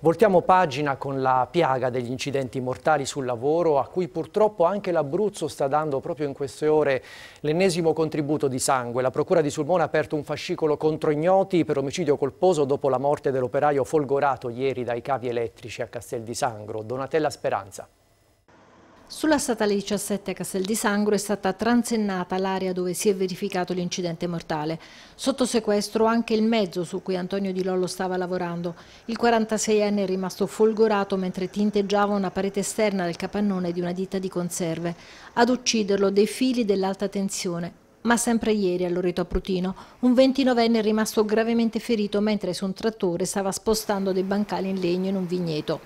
Voltiamo pagina con la piaga degli incidenti mortali sul lavoro a cui purtroppo anche l'Abruzzo sta dando proprio in queste ore l'ennesimo contributo di sangue. La Procura di Sulmona ha aperto un fascicolo contro ignoti per omicidio colposo dopo la morte dell'operaio folgorato ieri dai cavi elettrici a Castel di Sangro. Donatella Speranza. Sulla statale 17 a Castel di Sangro è stata transennata l'area dove si è verificato l'incidente mortale. Sotto sequestro anche il mezzo su cui Antonio Di Lollo stava lavorando. Il 46enne è rimasto folgorato mentre tinteggiava una parete esterna del capannone di una ditta di conserve. Ad ucciderlo dei fili dell'alta tensione, ma sempre ieri a Loreto Aprutino, un 29enne è rimasto gravemente ferito mentre su un trattore stava spostando dei bancali in legno in un vigneto.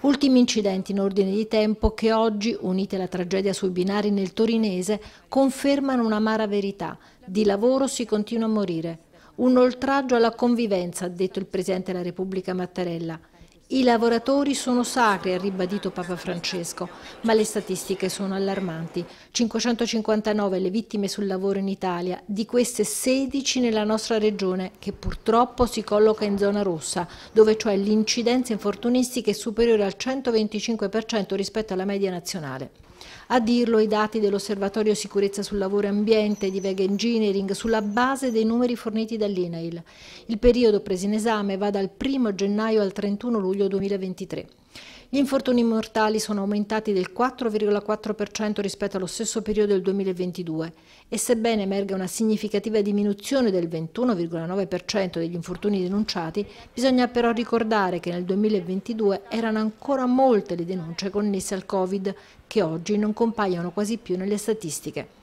Ultimi incidenti in ordine di tempo che oggi, unite alla tragedia sui binari nel torinese, confermano un'amara verità. Di lavoro si continua a morire. Un oltraggio alla convivenza, ha detto il Presidente della Repubblica Mattarella. I lavoratori sono sacri, ha ribadito Papa Francesco, ma le statistiche sono allarmanti. 559 le vittime sul lavoro in Italia, di queste 16 nella nostra regione, che purtroppo si colloca in zona rossa, dove cioè l'incidenza infortunistica è superiore al 125% rispetto alla media nazionale. A dirlo i dati dell'Osservatorio Sicurezza sul Lavoro e Ambiente di Vega Engineering sulla base dei numeri forniti dall'INAIL. Il periodo preso in esame va dal 1 gennaio al 31 luglio 2023. Gli infortuni mortali sono aumentati del 4,4% rispetto allo stesso periodo del 2022 e sebbene emerga una significativa diminuzione del 21,9% degli infortuni denunciati, bisogna però ricordare che nel 2022 erano ancora molte le denunce connesse al Covid, che oggi non compaiono quasi più nelle statistiche.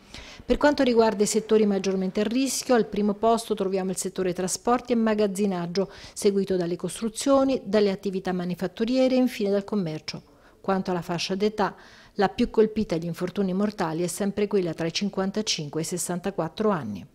Per quanto riguarda i settori maggiormente a rischio, al primo posto troviamo il settore trasporti e magazzinaggio, seguito dalle costruzioni, dalle attività manifatturiere e infine dal commercio. Quanto alla fascia d'età, la più colpita agli infortuni mortali è sempre quella tra i 55 e i 64 anni.